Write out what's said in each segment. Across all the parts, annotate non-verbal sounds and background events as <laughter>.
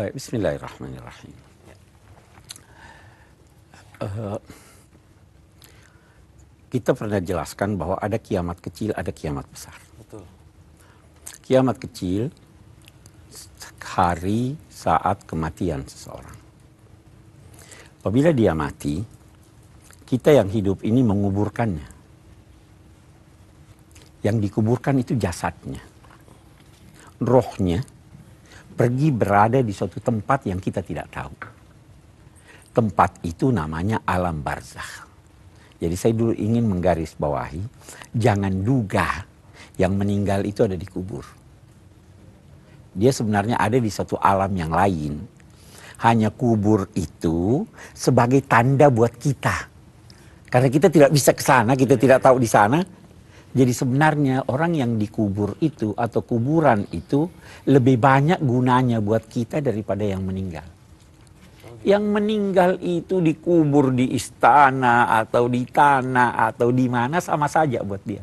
Baik, bismillahirrahmanirrahim. Uh, kita pernah jelaskan bahwa ada kiamat kecil, ada kiamat besar. Betul. Kiamat kecil hari saat kematian seseorang. Apabila dia mati, kita yang hidup ini menguburkannya. Yang dikuburkan itu jasadnya. Rohnya pergi berada di suatu tempat yang kita tidak tahu. Tempat itu namanya alam barzah. Jadi saya dulu ingin menggarisbawahi, jangan duga yang meninggal itu ada di kubur. Dia sebenarnya ada di suatu alam yang lain. Hanya kubur itu sebagai tanda buat kita. Karena kita tidak bisa ke sana, kita tidak tahu di sana, jadi sebenarnya orang yang dikubur itu atau kuburan itu lebih banyak gunanya buat kita daripada yang meninggal. Yang meninggal itu dikubur di istana atau di tanah atau di mana sama saja buat dia.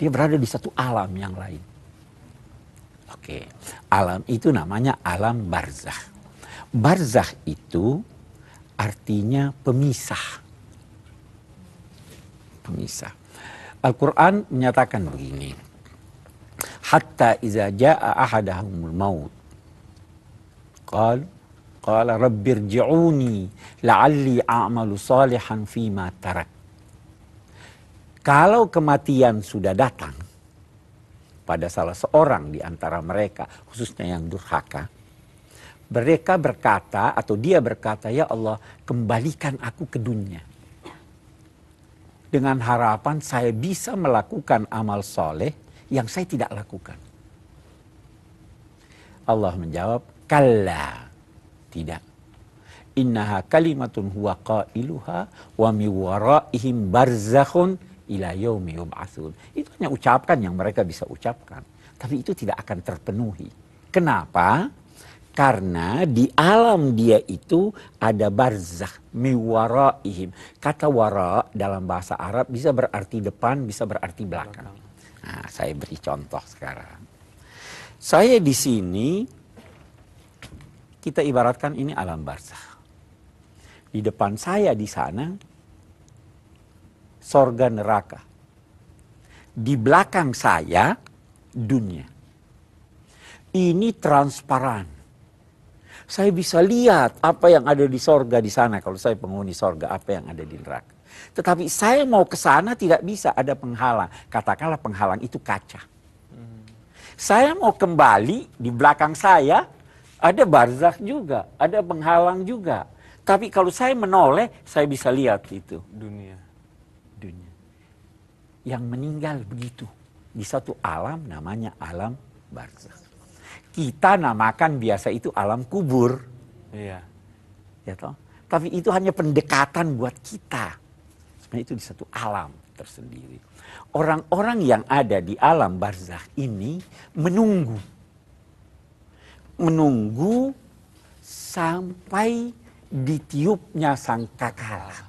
Dia berada di satu alam yang lain. Oke, alam itu namanya alam barzah. Barzah itu artinya pemisah. Pemisah. Al-Quran menyatakan begini. Hatta iza ja'a ahadahumul maut. Qal, qala ji'uni la'alli a'malu salihan fima tarak. Kalau kematian sudah datang pada salah seorang di antara mereka, khususnya yang durhaka, mereka berkata atau dia berkata, Ya Allah kembalikan aku ke dunia dengan harapan saya bisa melakukan amal soleh yang saya tidak lakukan. Allah menjawab, kalla. Tidak. Innaha kalimatun huwa qailuha wa mi waraihim barzakhun ila yaumi yub'atsun. Itu hanya ucapkan yang mereka bisa ucapkan, tapi itu tidak akan terpenuhi. Kenapa? Karena di alam dia itu ada barzah, miwaraihim. Kata wara dalam bahasa Arab bisa berarti depan, bisa berarti belakang. Nah, saya beri contoh sekarang. Saya di sini kita ibaratkan ini alam barzah. Di depan saya di sana sorga neraka. Di belakang saya dunia. Ini transparan saya bisa lihat apa yang ada di sorga di sana. Kalau saya penghuni sorga, apa yang ada di neraka. Tetapi saya mau ke sana tidak bisa ada penghalang. Katakanlah penghalang itu kaca. Saya mau kembali di belakang saya ada barzakh juga, ada penghalang juga. Tapi kalau saya menoleh, saya bisa lihat itu. Dunia. Dunia. Yang meninggal begitu. Di satu alam namanya alam barzakh. Kita namakan biasa itu alam kubur. Iya. Ya toh? Tapi itu hanya pendekatan buat kita. Sebenarnya itu di satu alam tersendiri. Orang-orang yang ada di alam barzah ini menunggu. Menunggu sampai ditiupnya sang sangkakala.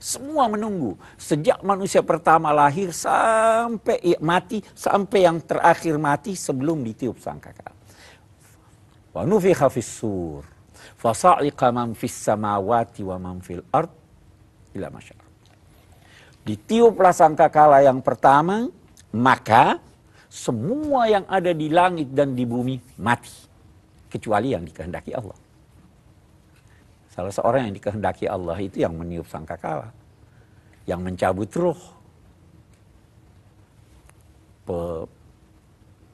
Semua menunggu. Sejak manusia pertama lahir sampai mati, sampai yang terakhir mati sebelum ditiup sangkakala. Wa nufikha fis-sur. Fasa'iqa man fis samawati wa man fil ard ila masyarakat. Ditiuplah sangkakala yang pertama, maka semua yang ada di langit dan di bumi mati. Kecuali yang dikehendaki Allah. Salah seorang yang dikehendaki Allah itu yang meniup sangkakala, yang mencabut ruh, pe,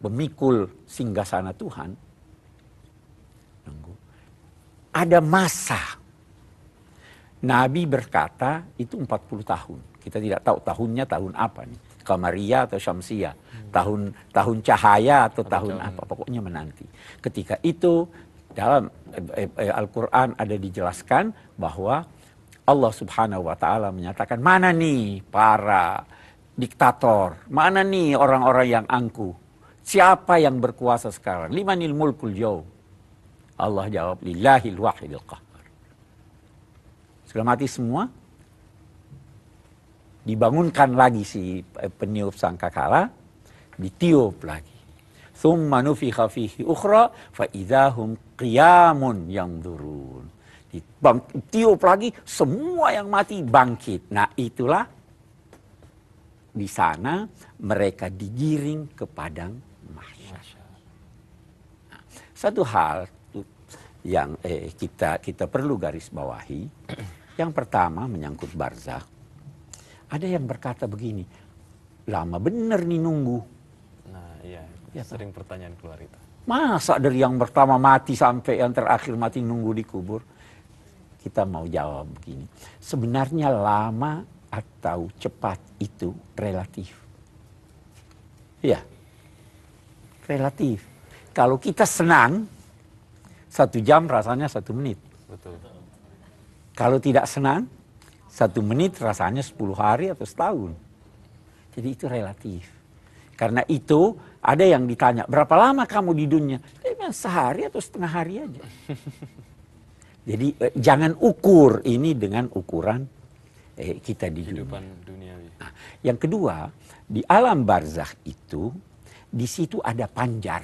pemikul singgasana Tuhan. Ada masa. Nabi berkata itu 40 tahun. Kita tidak tahu tahunnya tahun apa nih. Kamaria atau Syamsia, hmm. tahun tahun cahaya atau, tahun apa, pokoknya menanti. Ketika itu dalam eh, eh, Al-Quran ada dijelaskan bahwa Allah Subhanahu wa Ta'ala menyatakan, "Mana nih para diktator? Mana nih orang-orang yang angkuh? Siapa yang berkuasa sekarang? Limanil mulkul jauh. Allah jawab, "Lillahil wahidil qahar." Sudah mati semua? Dibangunkan lagi si eh, peniup sangkakala, ditiup lagi. Thumma nufikha fihi ukhra faidahum qiyamun yang durun. Tiup lagi semua yang mati bangkit. Nah itulah di sana mereka digiring ke padang mahsyar. Nah, satu hal yang eh, kita kita perlu garis bawahi. Yang pertama menyangkut barzah. Ada yang berkata begini, lama bener nih nunggu. Nah, iya ya, sering pertanyaan keluar itu. Masa dari yang pertama mati sampai yang terakhir mati nunggu dikubur? Kita mau jawab begini. Sebenarnya lama atau cepat itu relatif. Ya, relatif. Kalau kita senang, satu jam rasanya satu menit. Betul. Kalau tidak senang, satu menit rasanya sepuluh hari atau setahun. Jadi itu relatif. Karena itu ada yang ditanya, berapa lama kamu di dunia? Dia bilang, sehari atau setengah hari aja. <laughs> Jadi eh, jangan ukur ini dengan ukuran eh, kita di Kehidupan dunia. dunia. Nah, yang kedua, di alam barzakh itu, di situ ada panjar.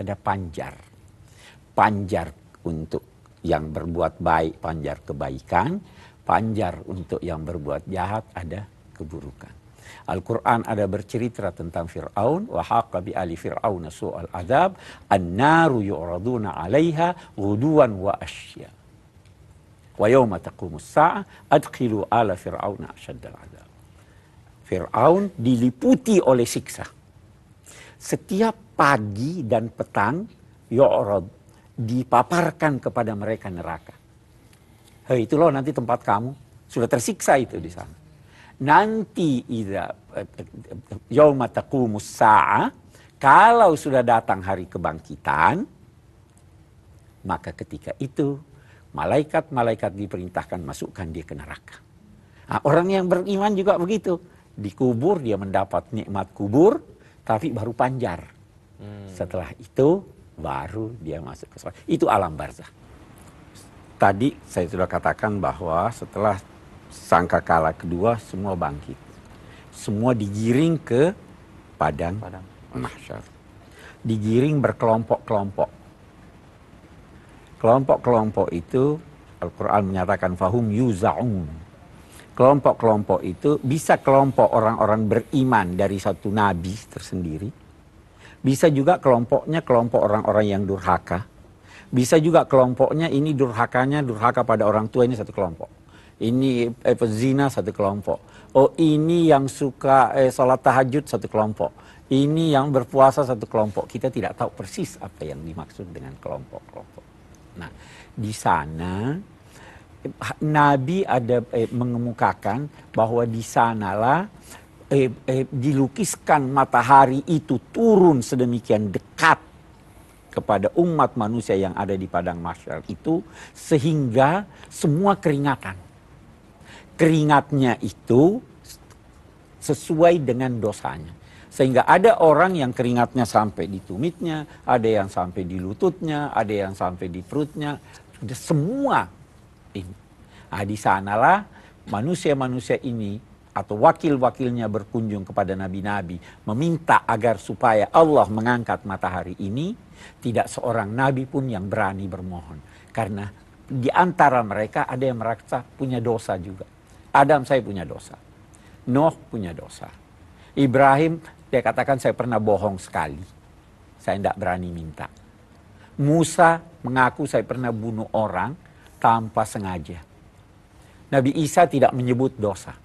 Ada panjar. Panjar untuk yang berbuat baik, panjar kebaikan. Panjar untuk yang berbuat jahat, ada keburukan. Al-Quran ada bercerita tentang Fir'aun. Wa haqqa Fir'aun su'al adab. An-naru yu'raduna alaiha guduan wa asya. Wa yawma taqumus sa'ah adkhilu ala Fir'aun asyaddal adab. Fir'aun diliputi oleh siksa. Setiap pagi dan petang yu'rad dipaparkan kepada mereka neraka. Hei, itu loh nanti tempat kamu. Sudah tersiksa itu di sana nanti ida eh, eh, yau mataku musa kalau sudah datang hari kebangkitan maka ketika itu malaikat-malaikat diperintahkan masukkan dia ke neraka. Nah, orang yang beriman juga begitu. Dikubur dia mendapat nikmat kubur tapi baru panjar. Hmm. Setelah itu baru dia masuk ke surga. Itu alam barzah. Tadi saya sudah katakan bahwa setelah sangka kalah kedua semua bangkit. Semua digiring ke padang, padang. mahsyar. Digiring berkelompok-kelompok. Kelompok-kelompok itu Al-Qur'an menyatakan fahum yuzaun. Kelompok-kelompok itu bisa kelompok orang-orang beriman dari satu nabi tersendiri. Bisa juga kelompoknya kelompok orang-orang yang durhaka. Bisa juga kelompoknya ini durhakanya durhaka pada orang tua ini satu kelompok ini eh, zina satu kelompok. Oh ini yang suka eh, sholat tahajud satu kelompok. Ini yang berpuasa satu kelompok. Kita tidak tahu persis apa yang dimaksud dengan kelompok-kelompok. Nah di sana Nabi ada eh, mengemukakan bahwa di sanalah eh, eh, dilukiskan matahari itu turun sedemikian dekat kepada umat manusia yang ada di padang masyarakat itu sehingga semua keringatan keringatnya itu sesuai dengan dosanya. Sehingga ada orang yang keringatnya sampai di tumitnya, ada yang sampai di lututnya, ada yang sampai di perutnya, sudah semua. Nah, di sanalah manusia-manusia ini atau wakil-wakilnya berkunjung kepada nabi-nabi meminta agar supaya Allah mengangkat matahari ini tidak seorang nabi pun yang berani bermohon karena di antara mereka ada yang merasa punya dosa juga Adam saya punya dosa. Noah punya dosa. Ibrahim dia katakan saya pernah bohong sekali. Saya tidak berani minta. Musa mengaku saya pernah bunuh orang tanpa sengaja. Nabi Isa tidak menyebut dosa.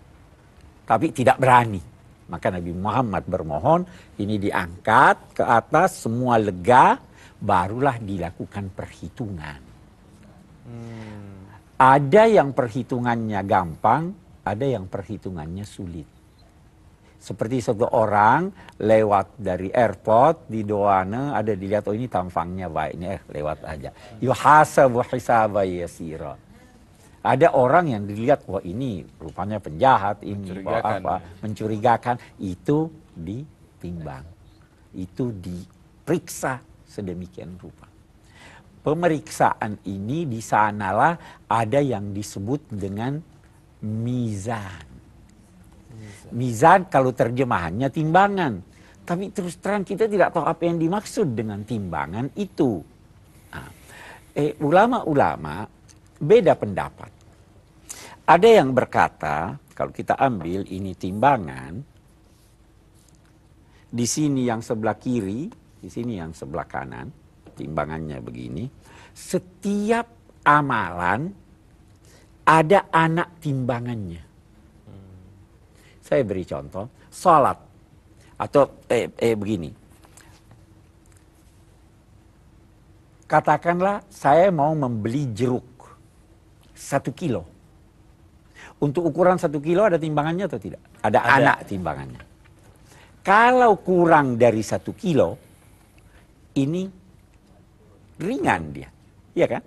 Tapi tidak berani. Maka Nabi Muhammad bermohon ini diangkat ke atas semua lega barulah dilakukan perhitungan. Hmm. Ada yang perhitungannya gampang, ada yang perhitungannya sulit. Seperti satu orang lewat dari airport di doana ada dilihat oh ini tampangnya wah eh, lewat aja. Yuhasabu hisaba yasira. Ada orang yang dilihat wah ini rupanya penjahat ini mencurigakan. apa ya. mencurigakan itu ditimbang. Itu diperiksa sedemikian rupa pemeriksaan ini di sanalah ada yang disebut dengan mizan. Mizan, kalau terjemahannya timbangan. Tapi terus terang kita tidak tahu apa yang dimaksud dengan timbangan itu. Ah. Eh, ulama-ulama beda pendapat. Ada yang berkata, kalau kita ambil ini timbangan, di sini yang sebelah kiri, di sini yang sebelah kanan, timbangannya begini. Setiap amalan ada anak timbangannya. Saya beri contoh, sholat atau eh, eh begini. Katakanlah saya mau membeli jeruk satu kilo. Untuk ukuran satu kilo ada timbangannya atau tidak? Ada, ada. anak timbangannya. Kalau kurang dari satu kilo, ini ringan dia, iya kan?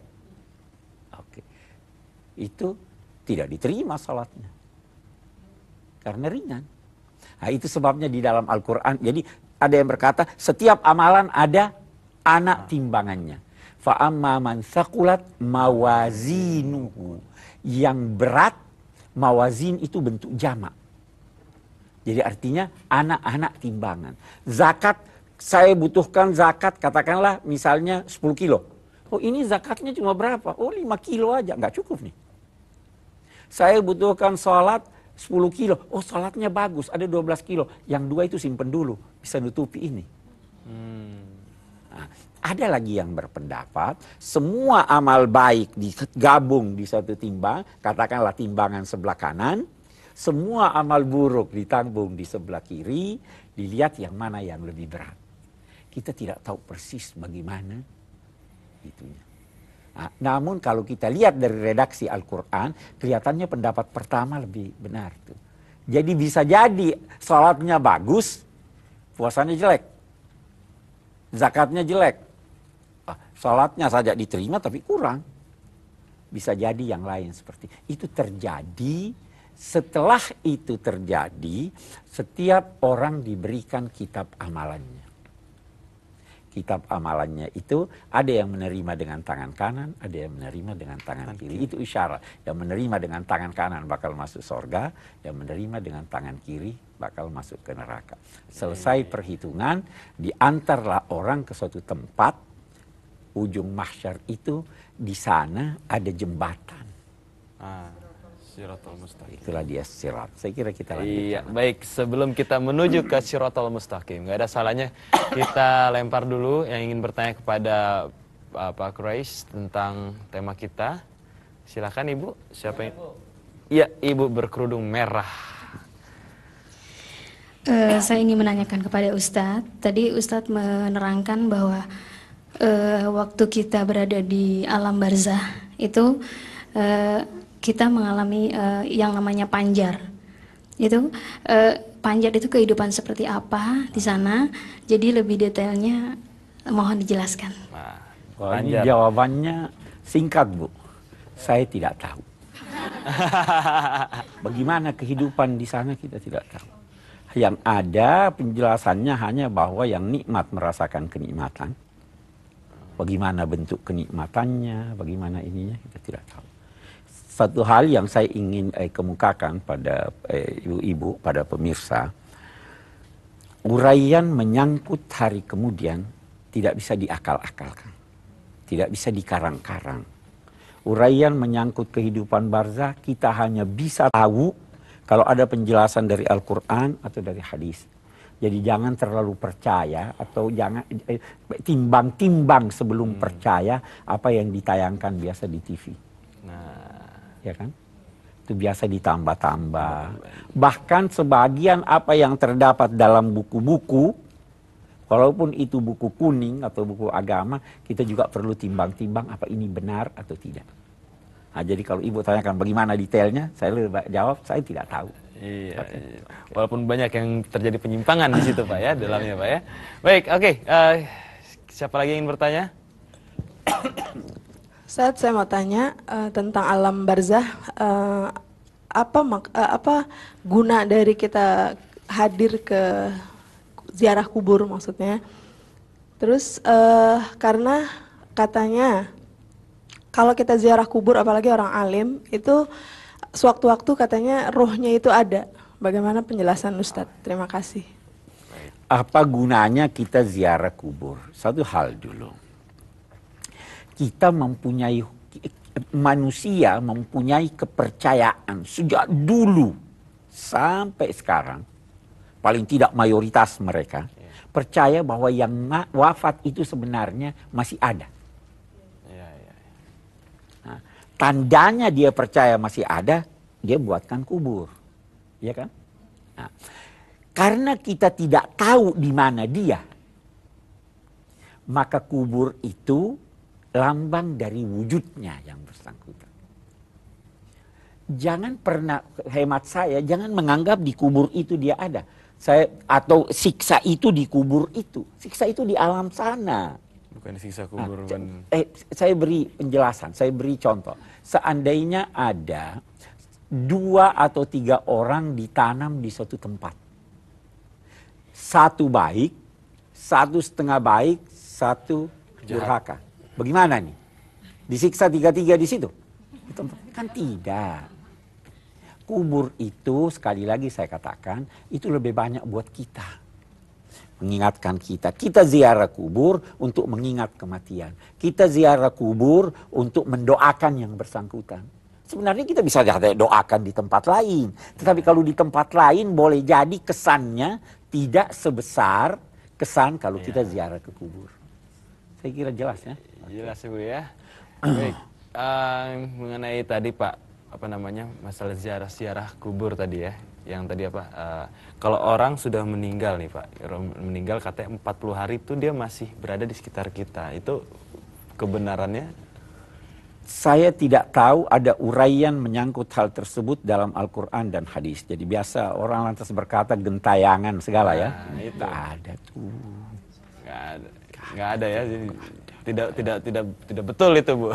itu tidak diterima salatnya. Karena ringan. Nah, itu sebabnya di dalam Al-Quran. Jadi ada yang berkata setiap amalan ada anak timbangannya. Fa'amma man mawazinuhu. Yang berat, mawazin itu bentuk jamak. Jadi artinya anak-anak timbangan. Zakat, saya butuhkan zakat katakanlah misalnya 10 kilo. Oh ini zakatnya cuma berapa? Oh 5 kilo aja, nggak cukup nih. Saya butuhkan sholat 10 kilo. Oh sholatnya bagus, ada 12 kilo. Yang dua itu simpen dulu, bisa nutupi ini. Hmm. Nah, ada lagi yang berpendapat, semua amal baik digabung di satu timbang, katakanlah timbangan sebelah kanan, semua amal buruk ditanggung di sebelah kiri, dilihat yang mana yang lebih berat. Kita tidak tahu persis bagaimana itunya. Nah, namun kalau kita lihat dari redaksi Al-Quran, kelihatannya pendapat pertama lebih benar. Tuh. Jadi bisa jadi sholatnya bagus, puasanya jelek. Zakatnya jelek. Ah, sholatnya saja diterima tapi kurang. Bisa jadi yang lain seperti itu terjadi setelah itu terjadi, setiap orang diberikan kitab amalannya kitab amalannya itu ada yang menerima dengan tangan kanan, ada yang menerima dengan tangan kiri. Itu isyarat. Yang menerima dengan tangan kanan bakal masuk sorga, yang menerima dengan tangan kiri bakal masuk ke neraka. Selesai iya, iya. perhitungan, diantarlah orang ke suatu tempat, ujung mahsyar itu di sana ada jembatan. Ah Siratul Mustaqim. Itulah dia sirat. Saya kira kita lanjutkan. Iya, baik. Sebelum kita menuju ke Siratul Mustaqim, nggak ada salahnya kita lempar dulu yang ingin bertanya kepada Pak Quraisy tentang tema kita. Silakan Ibu, siapa yang Iya, Ibu berkerudung merah. Uh, saya ingin menanyakan kepada Ustadz. Tadi Ustadz menerangkan bahwa uh, waktu kita berada di alam barzah itu uh, kita mengalami uh, yang namanya panjar. Itu uh, panjar itu kehidupan seperti apa di sana. Jadi lebih detailnya mohon dijelaskan. Nah, Ini jawabannya singkat, Bu. Saya tidak tahu. <laughs> Bagaimana kehidupan di sana kita tidak tahu. Yang ada penjelasannya hanya bahwa yang nikmat merasakan kenikmatan. Bagaimana bentuk kenikmatannya, bagaimana ininya kita tidak tahu satu hal yang saya ingin eh, kemukakan pada ibu-ibu, eh, pada pemirsa, uraian menyangkut hari kemudian tidak bisa diakal-akalkan, tidak bisa dikarang-karang. Uraian menyangkut kehidupan barzah kita hanya bisa tahu kalau ada penjelasan dari Al-Quran atau dari hadis. Jadi jangan terlalu percaya atau jangan eh, timbang-timbang eh, sebelum hmm. percaya apa yang ditayangkan biasa di TV. Nah, ya kan? Itu biasa ditambah-tambah. Bahkan sebagian apa yang terdapat dalam buku-buku, walaupun itu buku kuning atau buku agama, kita juga perlu timbang-timbang apa ini benar atau tidak. Nah, jadi kalau ibu tanyakan bagaimana detailnya, saya lebih jawab saya tidak tahu. Iya, iya. Walaupun banyak yang terjadi penyimpangan di situ Pak ya, dalamnya Pak ya. Baik, oke. Okay. Uh, eh, siapa lagi yang ingin bertanya? Saat saya mau tanya uh, tentang alam barzah, uh, apa mak, uh, apa guna dari kita hadir ke ziarah kubur maksudnya? Terus uh, karena katanya kalau kita ziarah kubur, apalagi orang alim, itu sewaktu-waktu katanya rohnya itu ada. Bagaimana penjelasan Ustadz? Terima kasih. Apa gunanya kita ziarah kubur? Satu hal dulu kita mempunyai manusia mempunyai kepercayaan sejak dulu sampai sekarang paling tidak mayoritas mereka percaya bahwa yang wafat itu sebenarnya masih ada. Ya, ya, ya. nah, tandanya dia percaya masih ada, dia buatkan kubur, ya kan? Nah, karena kita tidak tahu di mana dia, maka kubur itu lambang dari wujudnya yang bersangkutan. Jangan pernah hemat saya, jangan menganggap di kubur itu dia ada. Saya atau siksa itu di kubur itu. Siksa itu di alam sana. Bukan siksa ah, kubur. Nah, eh, saya beri penjelasan, saya beri contoh. Seandainya ada dua atau tiga orang ditanam di suatu tempat. Satu baik, satu setengah baik, satu durhaka. Bagaimana nih? Disiksa tiga-tiga di situ? Kan tidak. Kubur itu sekali lagi saya katakan itu lebih banyak buat kita. Mengingatkan kita. Kita ziarah kubur untuk mengingat kematian. Kita ziarah kubur untuk mendoakan yang bersangkutan. Sebenarnya kita bisa doakan di tempat lain. Tetapi kalau di tempat lain boleh jadi kesannya tidak sebesar kesan kalau kita iya. ziarah ke kubur. Saya kira jelas ya. Jelas Ibu ya. Baik, uh, <clears throat> mengenai tadi Pak, apa namanya, masalah ziarah-ziarah kubur tadi ya. Yang tadi apa, uh, kalau orang sudah meninggal nih Pak, meninggal katanya 40 hari itu dia masih berada di sekitar kita. Itu kebenarannya? Saya tidak tahu ada uraian menyangkut hal tersebut dalam Al-Quran dan hadis. Jadi biasa orang lantas berkata gentayangan segala ya. nah, ya. Itu. Gak ada tuh. nggak ada, nggak ada, ya. Jadi. ada tidak tidak tidak tidak betul itu bu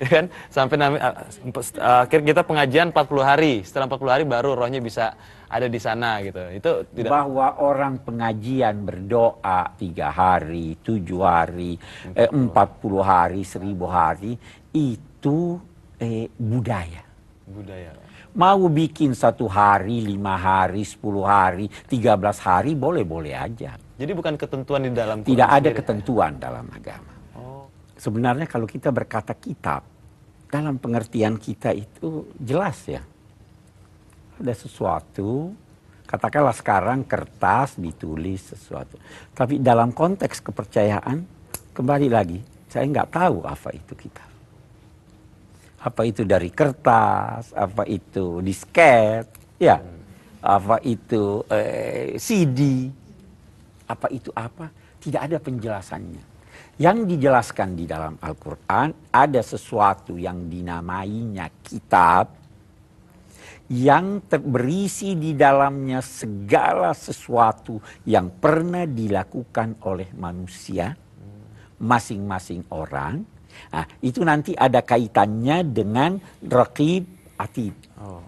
ya <laughs> kan sampai akhir uh, kita pengajian 40 hari setelah 40 hari baru rohnya bisa ada di sana gitu itu tidak bahwa orang pengajian berdoa tiga hari tujuh hari eh, empat puluh hari seribu hari itu eh, budaya budaya mau bikin satu hari, lima hari, sepuluh hari, tiga belas hari, boleh-boleh aja. Jadi bukan ketentuan di dalam Tidak ada ketentuan dalam agama sebenarnya kalau kita berkata kitab, dalam pengertian kita itu jelas ya. Ada sesuatu, katakanlah sekarang kertas ditulis sesuatu. Tapi dalam konteks kepercayaan, kembali lagi, saya nggak tahu apa itu kitab. Apa itu dari kertas, apa itu disket, ya. Apa itu eh, CD, apa itu apa, tidak ada penjelasannya yang dijelaskan di dalam Al-Quran ada sesuatu yang dinamainya kitab yang berisi di dalamnya segala sesuatu yang pernah dilakukan oleh manusia masing-masing orang. Nah, itu nanti ada kaitannya dengan rakib atid. Oh.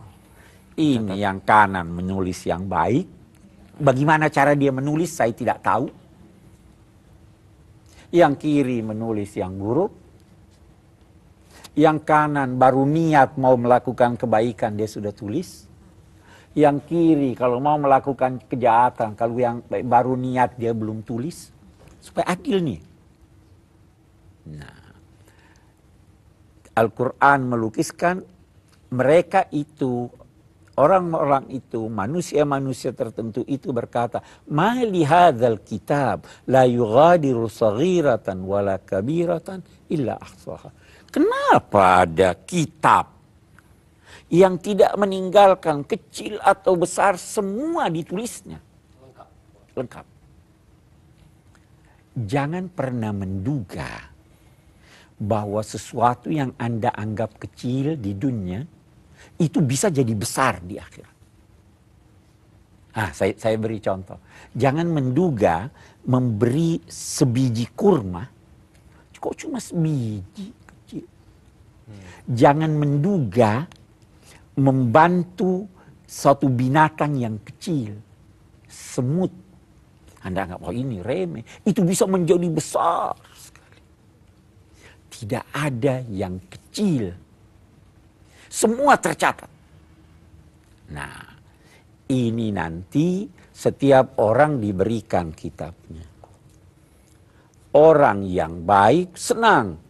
Ini yang kanan menulis yang baik. Bagaimana cara dia menulis saya tidak tahu yang kiri menulis yang buruk. Yang kanan baru niat mau melakukan kebaikan dia sudah tulis. Yang kiri kalau mau melakukan kejahatan kalau yang baru niat dia belum tulis. Supaya adil nih. Nah, Al-Quran melukiskan mereka itu orang-orang itu, manusia-manusia tertentu itu berkata, "Ma hadzal kitab la yughadiru saghiratan wala kabiratan illa ahsaha." Kenapa ada kitab yang tidak meninggalkan kecil atau besar semua ditulisnya? Lengkap. Lengkap. Jangan pernah menduga bahwa sesuatu yang Anda anggap kecil di dunia itu bisa jadi besar di akhir. Ah, saya, saya beri contoh. Jangan menduga memberi sebiji kurma, kok cuma sebiji kecil. Hmm. Jangan menduga membantu suatu binatang yang kecil, semut. Anda anggap, oh ini remeh. Itu bisa menjadi besar sekali. Tidak ada yang kecil semua tercatat. Nah, ini nanti setiap orang diberikan kitabnya. Orang yang baik senang.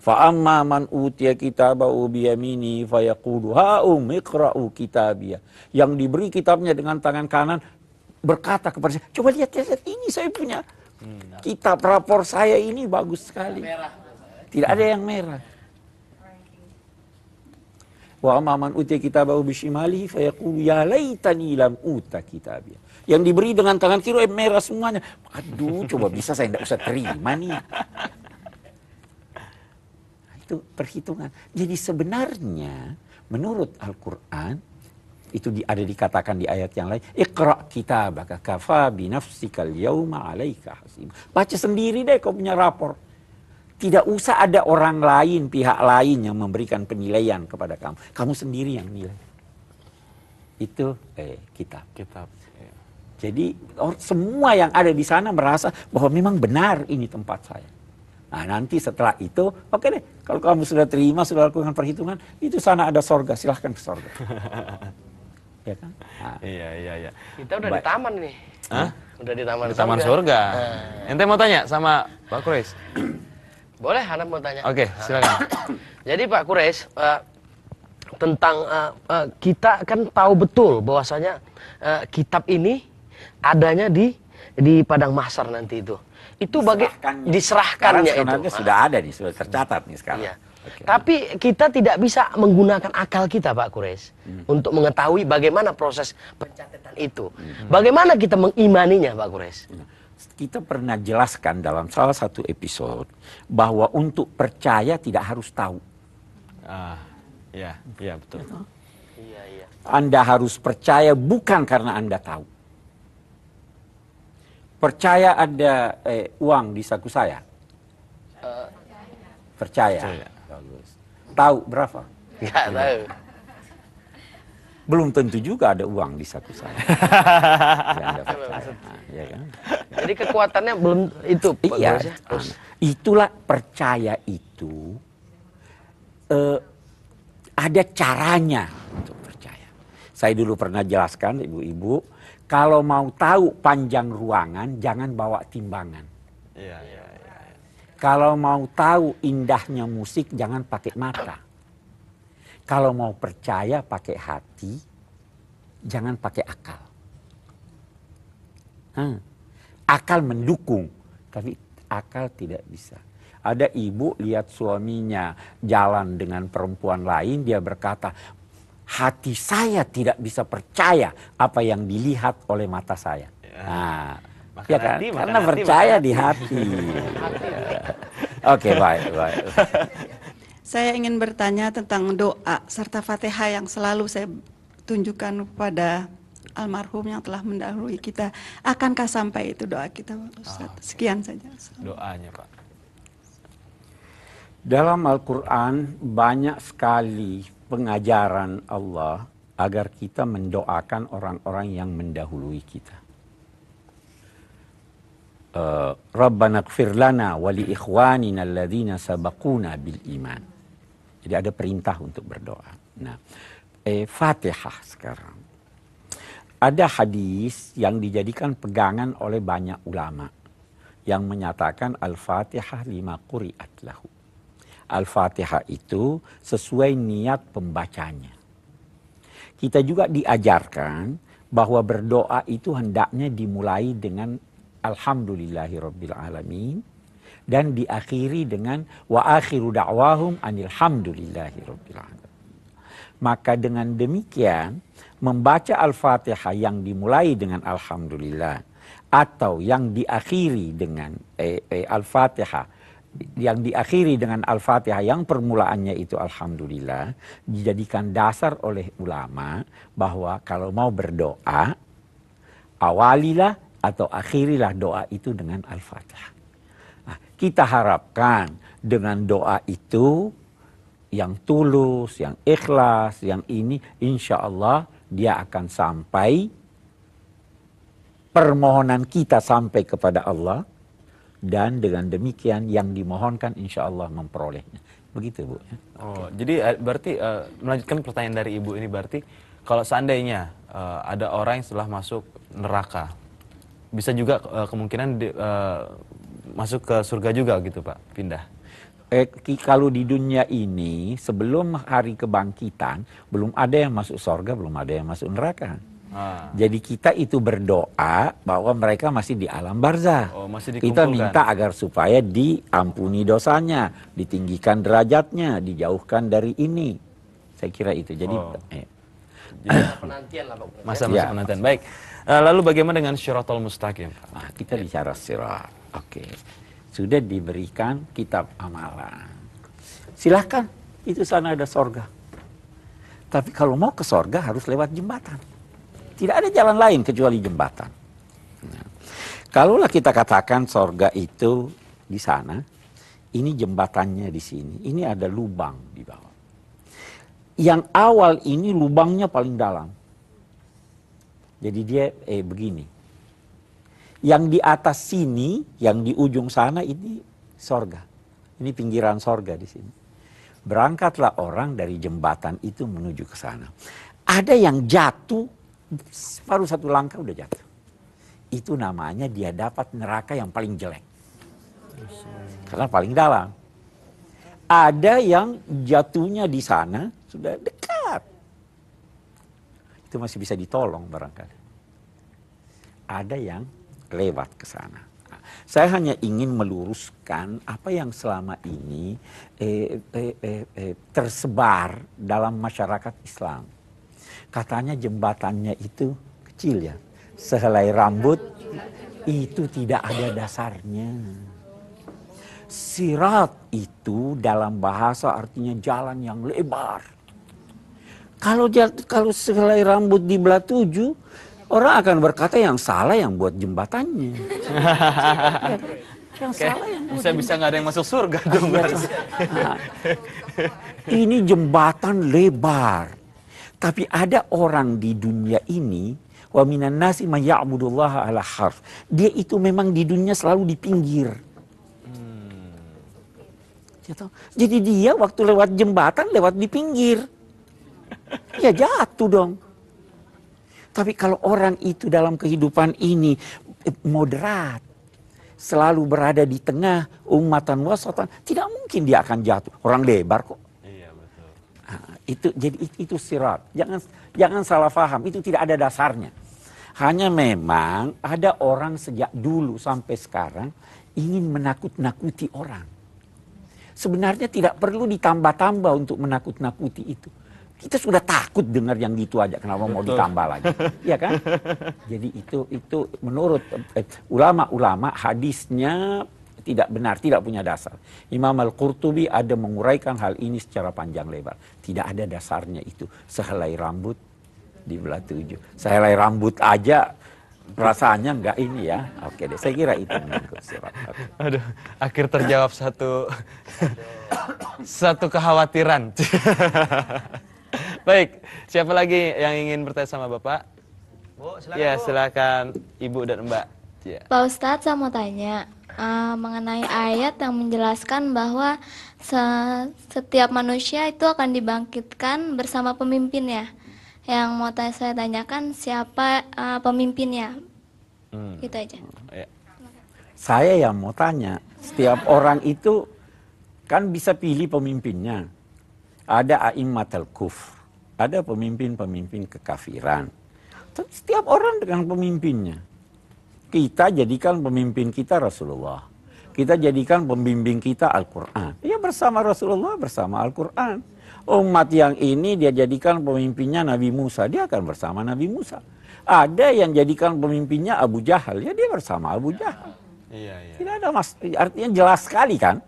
Fa'amma man utia kitabahu biyamini fayaqulu ha'um iqra'u kitabia. Yang diberi kitabnya dengan tangan kanan berkata kepada saya, coba lihat, lihat ini saya punya hmm, nah. kitab rapor saya ini bagus sekali. Tidak ada yang merah. Wa amma man utiya kitabahu bishimalihi ya laitani uta kitabia. Yang diberi dengan tangan kiri eh, merah semuanya. Aduh, coba bisa saya tidak usah terima nih. Nah, itu perhitungan. Jadi sebenarnya menurut Al-Qur'an itu di, ada dikatakan di ayat yang lain ikra kitabaka kafa binafsikal yauma alaika hasib. Baca sendiri deh kau punya rapor tidak usah ada orang lain, pihak lain yang memberikan penilaian kepada kamu. Kamu sendiri yang nilai. Itu eh, kitab. Kitab. Ya. Jadi semua yang ada di sana merasa bahwa memang benar ini tempat saya. Nah nanti setelah itu, oke okay deh, kalau kamu sudah terima, sudah lakukan perhitungan, itu sana ada sorga, silahkan ke sorga. <laughs> ya kan? Nah. Iya, iya, iya. Kita udah Baik. di taman nih. Hah? Udah di taman di taman Taman sorga. Eh. Ente mau tanya sama Pak Kris? <clears throat> Boleh, Hanap mau tanya? Oke, okay, silakan. <coughs> Jadi Pak Kures, uh, tentang uh, uh, kita kan tahu betul bahwasanya uh, kitab ini adanya di di padang masar nanti itu. Itu bagi diserahkannya, diserahkannya itu. sudah ada nih, sudah tercatat nih sekarang. Iya. Okay. Tapi kita tidak bisa menggunakan akal kita, Pak Kures, hmm. untuk mengetahui bagaimana proses pencatatan itu. Hmm. Bagaimana kita mengimaninya, Pak Kures? Hmm kita pernah jelaskan dalam salah satu episode bahwa untuk percaya tidak harus tahu. Ah, ya, ya betul. iya, iya. Anda harus percaya bukan karena Anda tahu. Percaya ada eh, uang di saku saya. Uh, percaya. percaya. Bagus. Tahu berapa? Enggak tahu belum tentu juga ada uang di satu sana. <laughs> ya ah, iya kan? Jadi kekuatannya belum itu. Iya. Ya? Ah, itulah percaya itu uh, ada caranya untuk percaya. Saya dulu pernah jelaskan ibu-ibu, kalau mau tahu panjang ruangan jangan bawa timbangan. Iya, iya, iya. iya. Kalau mau tahu indahnya musik jangan pakai mata. Kalau mau percaya pakai hati, jangan pakai akal. Hmm. akal mendukung, tapi akal tidak bisa. Ada ibu lihat suaminya jalan dengan perempuan lain, dia berkata, hati saya tidak bisa percaya apa yang dilihat oleh mata saya. Ya. Nah, ya kan? Hati, Karena hati, percaya hati. di hati. <laughs> Oke, okay, baik, baik. <laughs> Saya ingin bertanya tentang doa serta Fatihah yang selalu saya tunjukkan kepada almarhum yang telah mendahului kita. Akankah sampai itu doa kita, Ustaz? Ah, okay. Sekian saja. Doanya, Pak. Dalam Al-Qur'an banyak sekali pengajaran Allah agar kita mendoakan orang-orang yang mendahului kita. Eh, Rabbana gfir lana wali ikhwanina alladhina sabakuna bil iman. Jadi ada perintah untuk berdoa. Nah, eh, Fatihah sekarang. Ada hadis yang dijadikan pegangan oleh banyak ulama yang menyatakan Al-Fatihah lima kuriat lahu. Al-Fatihah itu sesuai niat pembacanya. Kita juga diajarkan bahwa berdoa itu hendaknya dimulai dengan Rabbil alamin dan diakhiri dengan wa akhiru da'wahum anilhamdulillahi rabbil Maka dengan demikian membaca Al-Fatihah yang dimulai dengan alhamdulillah atau yang diakhiri dengan eh, eh, Al-Fatihah yang diakhiri dengan Al-Fatihah yang permulaannya itu Alhamdulillah dijadikan dasar oleh ulama bahwa kalau mau berdoa awalilah atau akhirilah doa itu dengan Al-Fatihah. Kita harapkan dengan doa itu yang tulus, yang ikhlas, yang ini insya Allah dia akan sampai permohonan kita sampai kepada Allah dan dengan demikian yang dimohonkan insya Allah memperolehnya. Begitu Bu. Ya? Oh, jadi eh, berarti uh, melanjutkan pertanyaan dari Ibu ini berarti kalau seandainya uh, ada orang yang setelah masuk neraka bisa juga uh, kemungkinan di, uh, masuk ke surga juga gitu Pak, pindah? Eh, kalau di dunia ini sebelum hari kebangkitan belum ada yang masuk surga, belum ada yang masuk neraka. Ah. Jadi kita itu berdoa bahwa mereka masih di alam barzah. Oh, masih kita minta agar supaya diampuni dosanya, ditinggikan derajatnya, dijauhkan dari ini. Saya kira itu. Jadi oh. eh. Jadi <coughs> penantian lah Masa-masa ya. penantian. Baik. Eh, lalu bagaimana dengan syaratul mustaqim? Nah, kita bicara syarat Oke. Sudah diberikan kitab amalan. Silahkan, itu sana ada sorga. Tapi kalau mau ke sorga harus lewat jembatan. Tidak ada jalan lain kecuali jembatan. Nah, kalaulah kita katakan sorga itu di sana, ini jembatannya di sini, ini ada lubang di bawah. Yang awal ini lubangnya paling dalam. Jadi dia eh, begini, yang di atas sini, yang di ujung sana ini sorga. Ini pinggiran sorga di sini. Berangkatlah orang dari jembatan itu menuju ke sana. Ada yang jatuh, baru satu langkah udah jatuh. Itu namanya dia dapat neraka yang paling jelek. Karena paling dalam. Ada yang jatuhnya di sana sudah dekat. Itu masih bisa ditolong barangkali. Ada yang lewat ke sana. Saya hanya ingin meluruskan apa yang selama ini eh, eh, eh, eh, tersebar dalam masyarakat Islam. Katanya jembatannya itu kecil ya, sehelai rambut itu tidak ada dasarnya. Sirat itu dalam bahasa artinya jalan yang lebar. Kalau kalau sehelai rambut di belah tujuh, orang akan berkata yang salah yang buat jembatannya. <laughs> yang salah yang bisa bisa nggak ada yang masuk surga <laughs> dong iya. Nah, ini jembatan lebar, tapi ada orang di dunia ini wa minan nasi may ya'budullaha ala harf. Dia itu memang di dunia selalu di pinggir. Hmm. Gitu. Jadi dia waktu lewat jembatan lewat di pinggir. Ya jatuh dong. Tapi kalau orang itu dalam kehidupan ini eh, moderat, selalu berada di tengah umatan wasatan, tidak mungkin dia akan jatuh. Orang lebar kok. Iya, betul. Nah, itu jadi itu, sirat. Jangan jangan salah faham. itu tidak ada dasarnya. Hanya memang ada orang sejak dulu sampai sekarang ingin menakut-nakuti orang. Sebenarnya tidak perlu ditambah-tambah untuk menakut-nakuti itu kita sudah takut dengar yang gitu aja kenapa Betul. mau ditambah lagi ya kan <laughs> jadi itu itu menurut eh, ulama-ulama eh, hadisnya tidak benar tidak punya dasar Imam Al Qurtubi ada menguraikan hal ini secara panjang lebar tidak ada dasarnya itu sehelai rambut di belah tujuh sehelai rambut aja perasaannya enggak ini ya oke deh saya kira itu aduh akhir terjawab satu satu kekhawatiran <laughs> <laughs> Baik, siapa lagi yang ingin bertanya sama Bapak? Bu, silakan. Ya, silakan Ibu dan Mbak. Ya. Pak Ustadz, saya mau tanya uh, mengenai ayat yang menjelaskan bahwa se setiap manusia itu akan dibangkitkan bersama pemimpinnya. Yang mau tanya, saya tanyakan siapa uh, pemimpinnya? Hmm. Gitu aja. Ya. Saya yang mau tanya, setiap orang itu kan bisa pilih pemimpinnya. Ada a'immatul kufr. Ada pemimpin-pemimpin kekafiran. Tapi setiap orang dengan pemimpinnya. Kita jadikan pemimpin kita Rasulullah. Kita jadikan pembimbing kita Al-Quran. Ya bersama Rasulullah, bersama Al-Quran. Umat yang ini dia jadikan pemimpinnya Nabi Musa. Dia akan bersama Nabi Musa. Ada yang jadikan pemimpinnya Abu Jahal. Ya dia bersama Abu ya. Jahal. Iya, iya. Tidak ada mas artinya jelas sekali kan.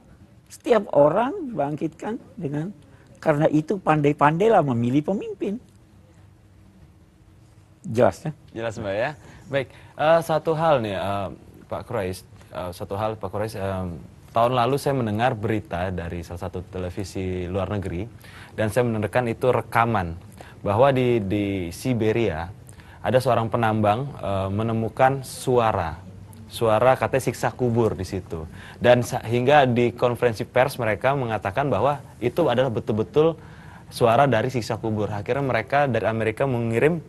Setiap orang bangkitkan dengan karena itu pandai-pandailah memilih pemimpin. Jelas ya? Jelas Mbak ya. Baik, uh, satu hal nih uh, Pak Kurais, uh, eh, satu hal Pak Kurais, um, tahun lalu saya mendengar berita dari salah satu televisi luar negeri dan saya menekan itu rekaman bahwa di di Siberia ada seorang penambang uh, menemukan suara suara katanya siksa kubur di situ. Dan hingga di konferensi pers mereka mengatakan bahwa itu adalah betul-betul suara dari siksa kubur. Akhirnya mereka dari Amerika mengirim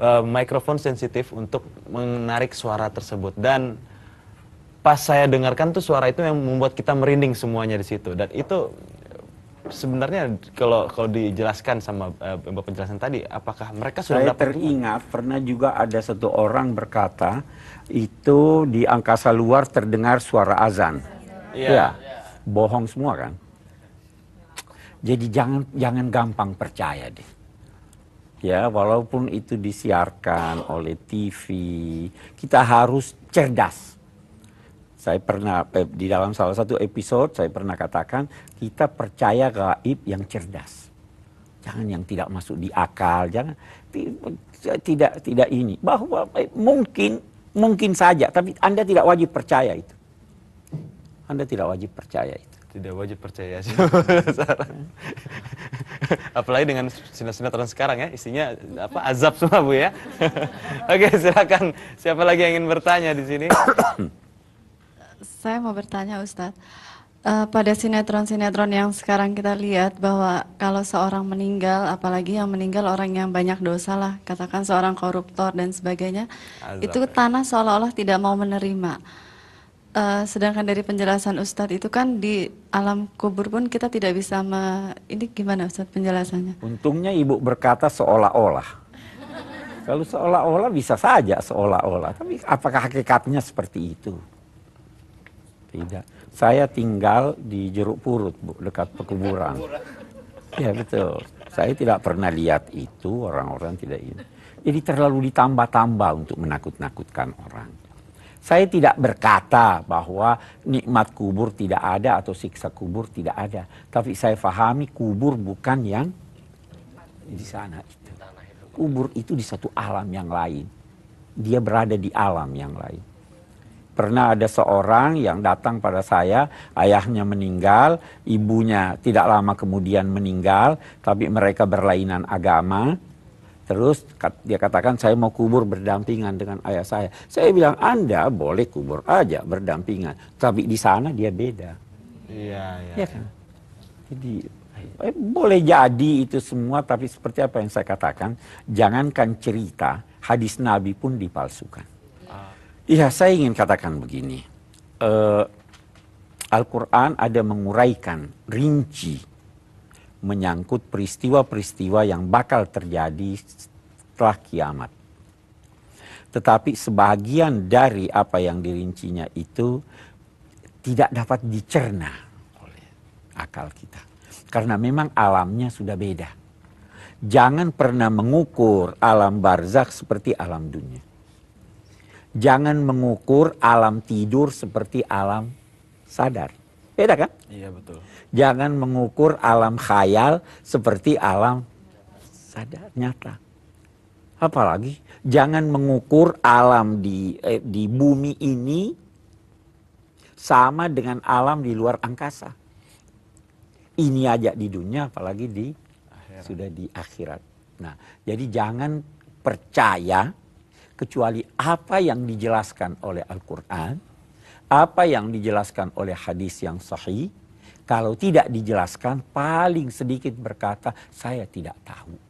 uh, mikrofon sensitif untuk menarik suara tersebut dan pas saya dengarkan tuh suara itu yang membuat kita merinding semuanya di situ dan itu sebenarnya kalau kalau dijelaskan sama uh, Bapak penjelasan tadi, apakah mereka sudah Saya teringat pernah juga ada satu orang berkata itu di angkasa luar terdengar suara azan. Iya. Ya. ya. Bohong semua kan? Jadi jangan jangan gampang percaya deh. Ya, walaupun itu disiarkan oleh TV, kita harus cerdas saya pernah eh, di dalam salah satu episode saya pernah katakan kita percaya gaib yang cerdas. Jangan yang tidak masuk di akal, jangan eh, tidak tidak ini bahwa eh, mungkin mungkin saja tapi Anda tidak wajib percaya itu. Anda tidak wajib percaya itu tidak wajib percaya sih <laughs> apalagi dengan sinetron sekarang ya isinya apa azab semua bu ya <laughs> oke silakan siapa lagi yang ingin bertanya di sini <coughs> Saya mau bertanya Ustadz, uh, pada sinetron-sinetron yang sekarang kita lihat bahwa kalau seorang meninggal, apalagi yang meninggal orang yang banyak dosa lah, katakan seorang koruptor dan sebagainya, Azab. itu ya. tanah seolah-olah tidak mau menerima. Uh, sedangkan dari penjelasan Ustadz itu kan di alam kubur pun kita tidak bisa me... ini gimana Ustadz penjelasannya? Untungnya ibu berkata seolah-olah. Kalau seolah-olah bisa saja seolah-olah, tapi apakah hakikatnya seperti itu? Tidak. Saya tinggal di Jeruk Purut, Bu, dekat pekuburan. Ya, betul. Saya tidak pernah lihat itu, orang-orang tidak ini. Jadi terlalu ditambah-tambah untuk menakut-nakutkan orang. Saya tidak berkata bahwa nikmat kubur tidak ada atau siksa kubur tidak ada. Tapi saya fahami kubur bukan yang di sana itu. Kubur itu di satu alam yang lain. Dia berada di alam yang lain. Pernah ada seorang yang datang pada saya, ayahnya meninggal, ibunya tidak lama kemudian meninggal, tapi mereka berlainan agama. Terus dia katakan saya mau kubur berdampingan dengan ayah saya. Saya bilang Anda boleh kubur aja berdampingan, tapi di sana dia beda. Iya, iya. Ya kan? Jadi eh, boleh jadi itu semua, tapi seperti apa yang saya katakan, jangankan cerita, hadis Nabi pun dipalsukan. Iya, saya ingin katakan begini. Uh, Al-Quran ada menguraikan rinci menyangkut peristiwa-peristiwa yang bakal terjadi setelah kiamat. Tetapi sebagian dari apa yang dirincinya itu tidak dapat dicerna oleh akal kita. Karena memang alamnya sudah beda. Jangan pernah mengukur alam barzakh seperti alam dunia Jangan mengukur alam tidur seperti alam sadar. Beda kan? Iya betul. Jangan mengukur alam khayal seperti alam sadar nyata. Apalagi jangan mengukur alam di eh, di bumi ini sama dengan alam di luar angkasa. Ini aja di dunia apalagi di akhirat. sudah di akhirat. Nah, jadi jangan percaya kecuali apa yang dijelaskan oleh Al-Quran, apa yang dijelaskan oleh hadis yang sahih, kalau tidak dijelaskan paling sedikit berkata saya tidak tahu.